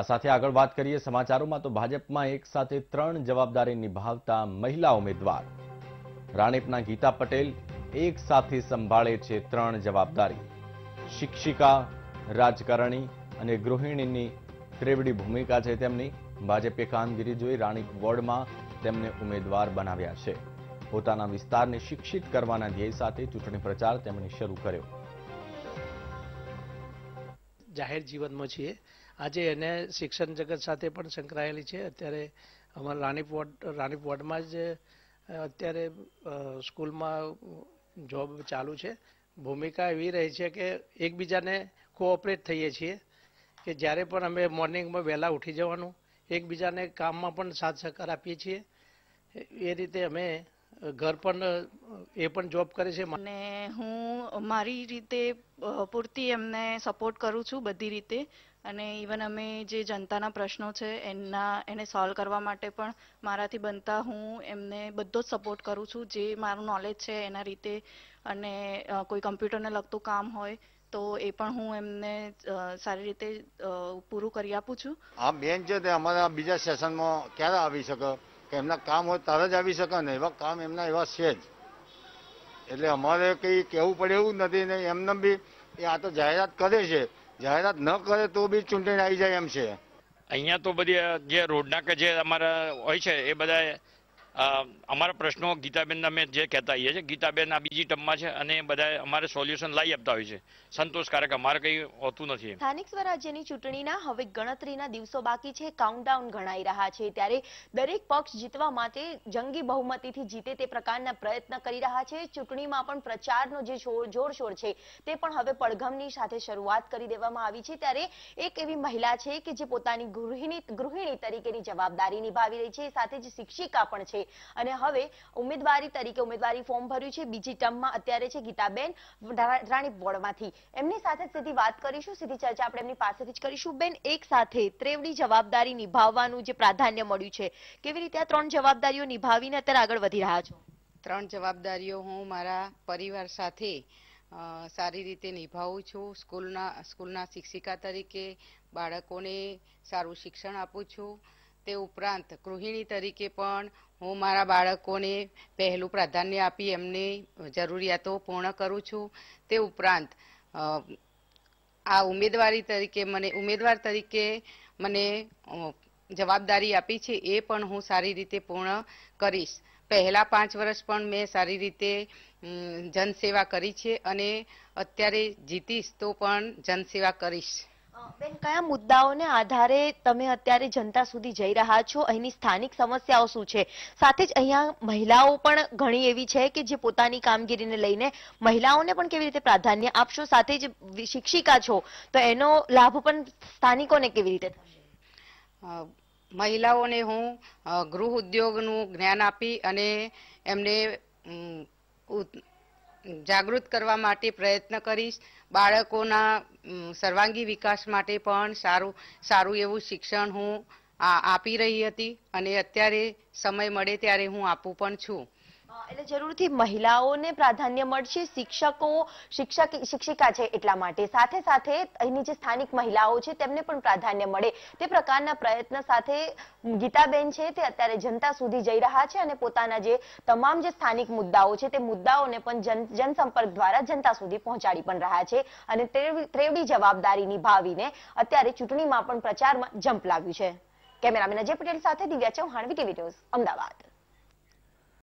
આ સાથે આગળ વાત કરીએ સમાચારોમાં તો ભાજપમાં એક સાથે ત્રણ જવાબદારી નિભાવતા મહિલા ઉમેદવાર રાણેપના ગીતા પટેલ એક સાથે સંભાળે છે ત્રણ જવાબદારી શિક્ષિકા રાજકારણી અને ગૃહિણીની ત્રેવડી ભૂમિકા છે તેમની ભાજપે કામગીરી જોઈ રાણીપ વોર્ડમાં તેમને ઉમેદવાર બનાવ્યા છે પોતાના વિસ્તારને શિક્ષિત કરવાના ધ્યેય સાથે ચૂંટણી પ્રચાર તેમણે શરૂ કર્યો જાહેર જીવનમાં છીએ આજે એને શિક્ષણ જગત સાથે પણ સંકળાયેલી છે અત્યારે અમારા રાણીપ વોર્ડ રાણીપ વોર્ડમાં જ અત્યારે સ્કૂલમાં જોબ ચાલુ છે ભૂમિકા એવી રહી છે કે એકબીજાને કોઓપરેટ થઈએ છીએ કે જ્યારે પણ અમે મોર્નિંગમાં વહેલા ઉઠી જવાનું એકબીજાને કામમાં પણ સાથ સહકાર આપીએ છીએ એ રીતે અમે ઘર પણ એ પણ જોબ કરે છે અને હું મારી રીતે પૂરતી એમને સપોર્ટ કરું છું બધી રીતે અને ઇવન અમે જે જનતાના પ્રશ્નો છે એના એને સોલ્વ કરવા માટે પણ મારાથી બનતા હું એમને બધો જ સપોર્ટ કરું છું જે મારું નોલેજ છે એના રીતે અને કોઈ કમ્પ્યુટરને લગતું કામ હોય તો એ પણ હું એમને સારી રીતે પૂરું કરી આપું છું આ બેન છે તે અમારા બીજા સેશનમાં ક્યારે આવી શકે કે એમના કામ હોય તારે જ આવી શકે ને એવા કામ એમના એવા છે જ એટલે અમારે કંઈ કહેવું પડે એવું નથી ને એમને બી એ આ તો જાહેરાત કરે છે જાહેરાત ન કરે તો બી ચૂંટણી આવી જાય એમ છે અહીંયા તો બધી જે રોડના કે જે અમારા હોય છે એ બધા અમારા પ્રશ્નો ગીતાબેન અમે જે કહેતા હોઈએ છીએ ગીતાબેન આ બીજી ટર્મમાં છે અને બધા અમારે સોલ્યુશન લાવી આપતા હોય છે સંતોષકારક અમારે કંઈ હોતું નથી સ્થાનિક સ્વરાજ્યની ચૂંટણીના હવે ગણતરીના દિવસો બાકી છે કાઉન્ટડાઉન ગણાઈ રહ્યા છે ત્યારે દરેક પક્ષ જીતવા માટે જંગી બહુમતીથી જીતે તે પ્રકારના પ્રયત્ન કરી રહ્યા છે ચૂંટણીમાં પણ પ્રચારનો જે જોરશોર છે તે પણ હવે પડઘમની સાથે શરૂઆત કરી દેવામાં આવી છે ત્યારે એક એવી મહિલા છે કે જે પોતાની ગૃહિણી ગૃહિણી તરીકેની જવાબદારી નિભાવી રહી છે સાથે જ શિક્ષિકા પણ છે અને હવે ઉમેદવારી તરીકે ઉમેદવારી ફોર્મ ભર્યું છે બીજી ટર્મમાં અત્યારે છે ગીતાબેન રાણીપ વોર્ડમાંથી એમની સાથે સીધી વાત કરીશું સીધી ચર્ચા આપણે એમની પાસેથી જ કરીશું બેન એક સાથે ત્રેવડી જવાબદારી નિભાવવાનું જે પ્રાધાન્ય મળ્યું છે કેવી રીતે આ ત્રણ જવાબદારીઓ નિભાવીને અત્યારે આગળ વધી રહ્યા છો ત્રણ જવાબદારીઓ હું મારા પરિવાર સાથે સારી રીતે નિભાવું છું સ્કૂલના સ્કૂલના શિક્ષિકા તરીકે બાળકોને સારું શિક્ષણ આપું છું તે ઉપરાંત ગૃહિણી તરીકે પણ હું મારા બાળકોને પહેલું પ્રાધાન્ય આપી એમની જરૂરિયાતો પૂર્ણ કરું છું તે ઉપરાંત આ ઉમેદવારી તરીકે મને ઉમેદવાર તરીકે મને જવાબદારી આપી છે એ પણ હું સારી રીતે પૂર્ણ કરીશ પહેલાં પાંચ વર્ષ પણ મેં સારી રીતે જનસેવા કરી છે અને અત્યારે જીતીશ તો પણ જનસેવા કરીશ બેન કયા મુદ્દાઓને આધારે તમે અત્યારે જનતા સુધી જઈ રહ્યા છો અહીંની સ્થાનિક સમસ્યાઓ શું છે સાથે જ અહીંયા મહિલાઓ પણ ઘણી એવી છે કે જે પોતાની કામગીરીને લઈને મહિલાઓને પણ કેવી રીતે પ્રાધાન્ય આપશો સાથે જ શિક્ષિકા છો તો એનો લાભ પણ સ્થાનિકોને કેવી રીતે થશે મહિલાઓને હું ગૃહ ઉદ્યોગનું જ્ઞાન આપી અને એમને જાગૃત કરવા માટે પ્રયત્ન કરીશ બાળકોના સર્વાંગી વિકાસ માટે પણ સારું સારું એવું શિક્ષણ હું આપી રહી હતી અને અત્યારે સમય મળે ત્યારે હું આપું પણ છું એટલે જરૂરથી મહિલાઓને પ્રાધાન્ય મળશે શિક્ષકો શિક્ષક શિક્ષિકા છે એટલા માટે સાથે સાથે અહીંની જે સ્થાનિક મહિલાઓ છે તેમને પણ પ્રાધાન્ય મળે તે પ્રકારના પ્રયત્ન સાથે ગીતાબેન છે તે અત્યારે જનતા સુધી જઈ રહ્યા છે અને પોતાના જે તમામ જે સ્થાનિક મુદ્દાઓ છે તે મુદ્દાઓને પણ જનસંપર્ક દ્વારા જનતા સુધી પહોંચાડી પણ રહ્યા છે અને ત્રેવડી જવાબદારી નિભાવીને અત્યારે ચૂંટણીમાં પણ પ્રચારમાં જંપ લાવ્યું છે કેમેરામેન અજય પટેલ સાથે દિવ્યા ચૌહાણ વીટીવી ન્યૂઝ અમદાવાદ